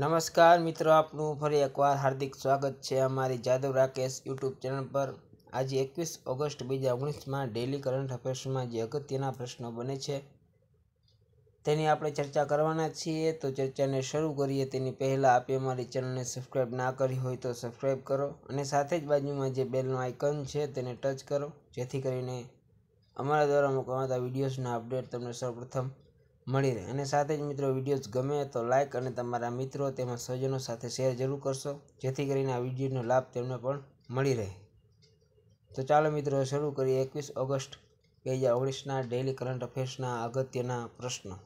નમસ્કાર મિત્રો આપનું ફરી એકવાર હાર્દિક સ્વાગત છે અમારી જાદવ રાકેશ યુટ્યુબ ચેનલ પર આજે એકવીસ ઓગસ્ટ બે હજાર ઓગણીસમાં ડેલી કરંટ અફેર્સમાં જે અગત્યના પ્રશ્નો બને છે તેની આપણે ચર્ચા કરવાના છીએ તો ચર્ચાને શરૂ કરીએ તેની પહેલાં આપે અમારી ચેનલને સબસ્ક્રાઈબ ના કરી હોય તો સબસ્ક્રાઈબ કરો અને સાથે જ બાજુમાં જે બેલનું આઇકન છે તેને ટચ કરો જેથી કરીને અમારા દ્વારા મોકલવામાં વિડીયોઝના અપડેટ તમને સૌપ્રથમ મળી રહે અને સાથે જ મિત્રો વિડીયોઝ ગમે તો લાઇક અને તમારા મિત્રો તેમજ સ્વજનો સાથે શેર જરૂર કરશો જેથી કરીને આ વિડીયોનો લાભ તેમને પણ મળી રહે તો ચાલો મિત્રો શરૂ કરીએ એકવીસ ઓગસ્ટ બે હજાર ઓગણીસના ડેઇલી કરંટ અફેર્સના અગત્યના પ્રશ્નો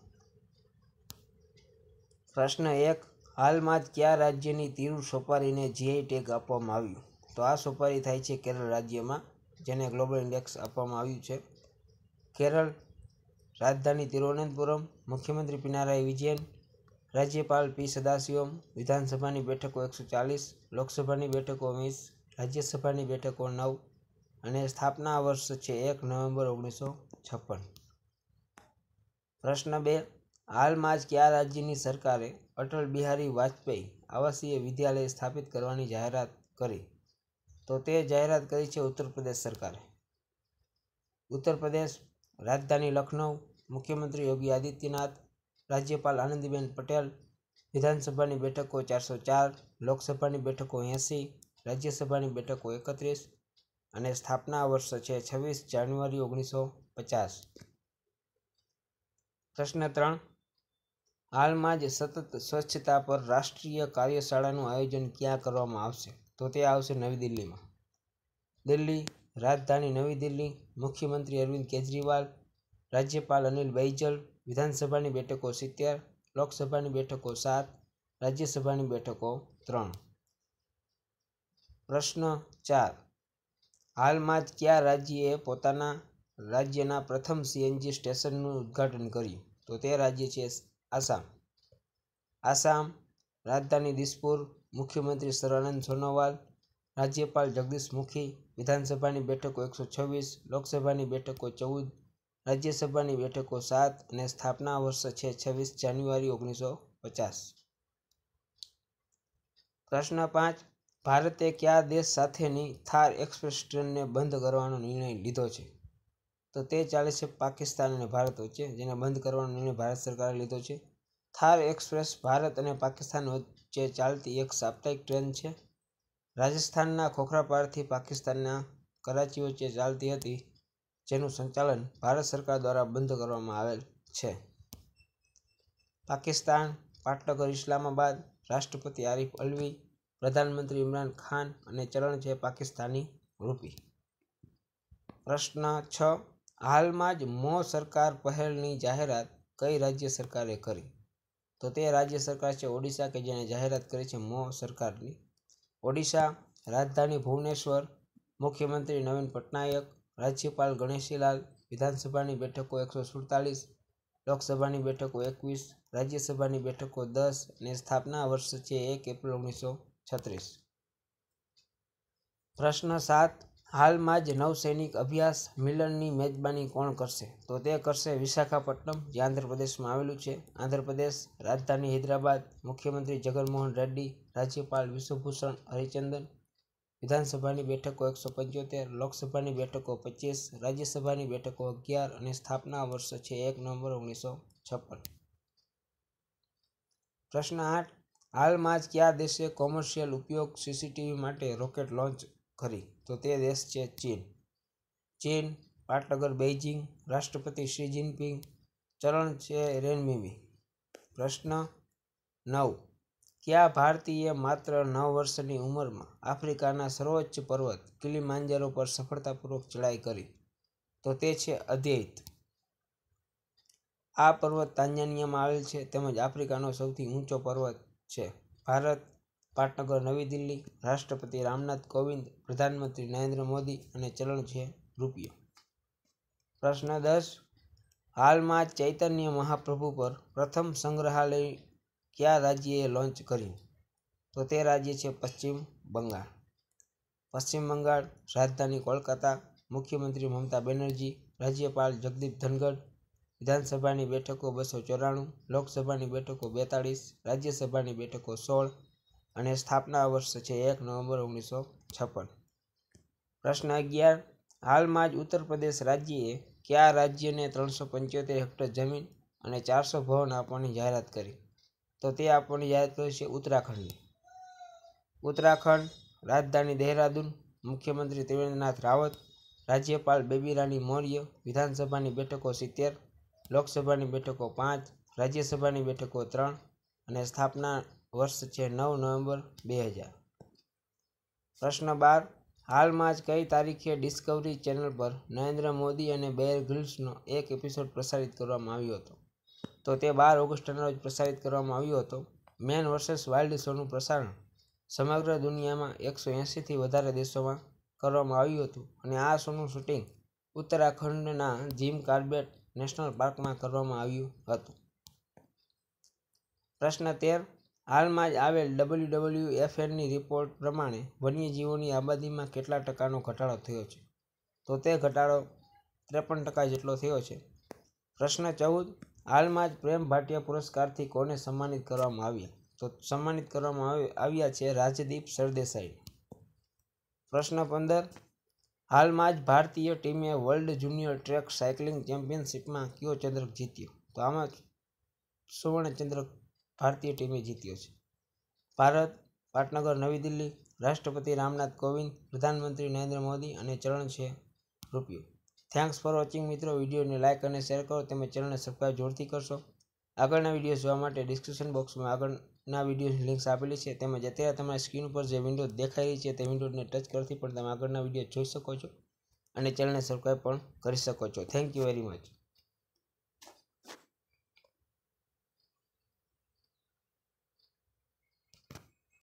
પ્રશ્ન એક હાલમાં જ કયા રાજ્યની તિરુ સોપારીને જીઆઈ ટેગ આપવામાં આવ્યું તો આ સોપારી થાય છે કેરળ રાજ્યમાં જેને ગ્લોબલ ઇન્ડેક્સ આપવામાં આવ્યું છે કેરળ રાજધાની તિરુવનંતપુરમ મુખ્યમંત્રી પિનારાય વિજયન રાજ્યપાલ પી સદાશિવમ વિધાનસભાની બેઠકો એકસો ચાલીસ લોકસભાની બેઠકો વીસ રાજ્યસભાની બેઠકો નવ અને સ્થાપના વર્ષ છે એક નવેમ્બર ઓગણીસો છપ્પન પ્રશ્ન બે હાલમાં જ કયા રાજ્યની સરકારે અટલ બિહારી વાજપેયી આવાસીય વિદ્યાલય સ્થાપિત કરવાની જાહેરાત કરી તો તે જાહેરાત કરી છે ઉત્તર પ્રદેશ સરકારે ઉત્તર પ્રદેશ રાજધાની લખનઉ મુખ્યમંત્રી યોગી આદિત્યનાથ રાજ્યપાલ આનંદીબેન પટેલ વિધાનસભાની બેઠકો ચારસો ચાર લોકસભાની બેઠકો એંસી રાજ્યસભાની બેઠકો એકત્રીસ અને સ્થાપના વર્ષ છે છવ્વીસ જાન્યુઆરી ઓગણીસો પચાસ પ્રશ્ન ત્રણ હાલમાં જ સતત સ્વચ્છતા પર રાષ્ટ્રીય કાર્યશાળાનું આયોજન ક્યાં કરવામાં આવશે તો તે આવશે નવી દિલ્હીમાં દિલ્હી રાજધાની નવી દિલ્હી મુખ્યમંત્રી અરવિંદ કેજરીવાલ રાજ્યપાલ અનિલ બૈજલ વિધાનસભાની બેઠકો સિત્તેર લોકસભાની બેઠકો સાત રાજ્યસભાની બેઠકો ત્રણ પ્રશ્ન ચાર હાલમાં જ કયા રાજ્યએ પોતાના રાજ્યના પ્રથમ સીએનજી સ્ટેશનનું ઉદ્ઘાટન કર્યું તો તે રાજ્ય છે આસામ આસામ રાજધાની દિસપુર મુખ્યમંત્રી સર્વાનંદ સોનોવાલ રાજ્યપાલ જગદીશ મુખી વિધાનસભાની બેઠકો એકસો છવ્વીસ લોકસભાની બેઠકો ચૌદ રાજ્યસભાની બેઠકો સાત અને સ્થાપના વર્ષ છે છવ્વીસ જાન્યુઆરી ઓગણીસો પચાસ પ્રશ્ન પાંચ ભારતે કયા દેશ સાથેની થાર એક્સપ્રેસ ટ્રેનને બંધ કરવાનો નિર્ણય લીધો છે તો તે ચાલે છે પાકિસ્તાન અને ભારત વચ્ચે જેને બંધ કરવાનો નિર્ણય ભારત સરકારે લીધો છે થાર એક્સપ્રેસ ભારત અને પાકિસ્તાન વચ્ચે ચાલતી એક સાપ્તાહિક ટ્રેન છે રાજસ્થાનના ખોખરાપારથી પાકિસ્તાનના કરાચી વચ્ચે ચાલતી હતી જેનું સંચાલન ભારત સરકાર દ્વારા બંધ કરવામાં આવેલ છે પાકિસ્તાન પાટનગર ઇસ્લામાબાદ રાષ્ટ્રપતિ આરિફ અલવી પ્રધાનમંત્રી ઇમરાન ખાન અને ચલણ છે પાકિસ્તાની રૂપી પ્રશ્ન છ હાલમાં જ મો સરકાર પહેલની જાહેરાત કઈ રાજ્ય સરકારે કરી તો તે રાજ્ય સરકાર છે ઓડિશા કે જેણે જાહેરાત કરી છે મો સરકારની ઓડિશા રાજધાની ભુવનેશ્વર મુખ્યમંત્રી નવીન પટનાયક રાજ્યપાલ ગણેશીલાલ વિધાનસભાની બેઠકો એકસો સુડતાલીસ લોકસભાની બેઠકો એકવીસ રાજ્યસભાની બેઠકો દસ અને સ્થાપના વર્ષ છે એક એપ્રિલ ઓગણીસો છત્રીસ પ્રશ્ન સાત હાલમાં જ નવસૈનિક અભ્યાસ મિલનની મેજબાની કોણ કરશે તો તે કરશે વિશાખાપટ્ટનમ જે આંધ્રપ્રદેશમાં આવેલું છે આંધ્રપ્રદેશ રાજધાની હૈદરાબાદ મુખ્યમંત્રી જગનમોહન રેડ્ડી રાજ્યપાલ વિશ્વભૂષણ હરિચંદન વિધાનસભાની બેઠકો એકસો પંચોતેર લોકસભાની બેઠકો પચીસ રાજ્યસભાની બેઠકો અગિયાર અને સ્થાપના વર્ષ છે એક નવેમ્બર ઓગણીસો છપ્પન પ્રશ્ન આઠ હાલમાં જ કયા દેશે કોમર્શિયલ ઉપયોગ સીસીટીવી માટે રોકેટ લોન્ચ કરી તો તે દેશ છે ચીન ચીન પાટનગર બેઇજિંગ રાષ્ટ્રપતિ શી જિનપિંગ ચલણ છે રેનમિમી પ્રશ્ન નવ કયા ભારતીય માત્ર નવ વર્ષની ઉંમરમાં આફ્રિકાના સર્વોચ્ચ પર્વત કિલિમાંજારો પર સફળતાપૂર્વક ચડાઈ કરી તો તે છે અધ્યયત આ પર્વત તાંજાનિયામાં આવેલ છે તેમજ આફ્રિકાનો સૌથી ઊંચો પર્વત છે ભારત પાટનગર નવી દિલ્હી રાષ્ટ્રપતિ રામનાથ કોવિંદ પ્રધાનમંત્રી નરેન્દ્ર મોદી અને ચલણ છે રૂપિયો પ્રશ્ન દસ હાલમાં ચૈતન્ય મહાપ્રભુ પર પ્રથમ સંગ્રહાલય કયા રાજ્યએ લોન્ચ કર્યું તો તે રાજ્ય છે પશ્ચિમ બંગાળ પશ્ચિમ બંગાળ રાજધાની કોલકાતા મુખ્યમંત્રી મમતા બેનર્જી રાજ્યપાલ જગદીપ ધનગઢ વિધાનસભાની બેઠકો બસો ચોરાણું લોકસભાની બેઠકો બેતાળીસ રાજ્યસભાની બેઠકો સોળ અને સ્થાપના વર્ષ છે એક નવેમ્બર ઓગણીસો છપ્પન પ્રશ્ન અગિયાર હાલમાં જ ઉત્તર પ્રદેશ રાજ્યએ કયા રાજ્યને ત્રણસો પંચોતેર હેક્ટર જમીન અને ચારસો ભવન આપવાની જાહેરાત કરી તો તે આપવાની જાહેરાત કરી છે ઉત્તરાખંડની ઉત્તરાખંડ રાજધાની દહેરાદૂન મુખ્યમંત્રી ત્રિવેન્દ્રનાથ રાવત રાજ્યપાલ બેબી રાણી મૌર્ય વિધાનસભાની બેઠકો સિત્તેર લોકસભાની બેઠકો પાંચ રાજ્યસભાની બેઠકો ત્રણ અને સ્થાપના વર્ષ છે નવ નવેમ્બર બે હજાર પ્રશ્ન બાર હાલમાં જ કઈ તારીખે ડિસ્કવરી ચેનલ પર નરેન્દ્ર મોદી અને બેર ગ્રિલ્સનો એક એપિસોડ પ્રસારિત કરવામાં આવ્યો હતો તો તે બાર ઓગસ્ટના રોજ પ્રસારિત કરવામાં આવ્યો હતો મેન વર્સેસ વાઇલ્ડ શોનું પ્રસારણ સમગ્ર દુનિયામાં એકસો એંસીથી વધારે દેશોમાં કરવામાં આવ્યું હતું અને આ શોનું શૂટિંગ ઉત્તરાખંડના જીમ કાર્બેટ નેશનલ પાર્કમાં કરવામાં આવ્યું હતું પ્રશ્ન તેર હાલમાં જ આવેલ ડબલ્યુ ડબલ્યુ એફએનની રિપોર્ટ પ્રમાણે વન્યજીવોની આબાદીમાં કેટલા ટકાનો ઘટાડો થયો છે તો તે ઘટાડો ત્રેપન ટકા જેટલો થયો છે પ્રશ્ન ચૌદ હાલમાં જ પ્રેમ ભાટિયા પુરસ્કારથી કોને સન્માનિત કરવામાં આવ્યા તો સન્માનિત કરવામાં આવ્યા છે રાજદીપ સરદેસાઈ પ્રશ્ન પંદર હાલમાં જ ભારતીય ટીમે વર્લ્ડ જુનિયર ટ્રેક સાયકલિંગ ચેમ્પિયનશિપમાં કયો ચંદ્રક જીત્યો તો આમાં સુવર્ણ ભારતીય ટીમે જીત્યો છે ભારત પાટનગર નવી દિલ્હી રાષ્ટ્રપતિ રામનાથ કોવિંદ પ્રધાનમંત્રી નરેન્દ્ર મોદી અને ચરણ છે રૂપિયો થેન્ક્સ ફોર વોચિંગ મિત્રો વિડીયોને લાઇક અને શેર કરો તેમજ ચેનલને સબસ્ક્રાઈબ જોરથી કરશો આગળના વિડીયો જોવા માટે ડિસ્ક્રિપ્શન બોક્સમાં આગળના વિડીયોની લિંક્સ આપેલી છે તેમજ અત્યારે તમારી સ્ક્રીન ઉપર જે વિન્ડો દેખાઈ રહી છે તે વિન્ડોને ટચ કરતી પણ તમે આગળના વિડીયો જોઈ શકો છો અને ચેનલને સબસ્ક્રાઈબ પણ કરી શકો છો થેન્ક યુ વેરી મચ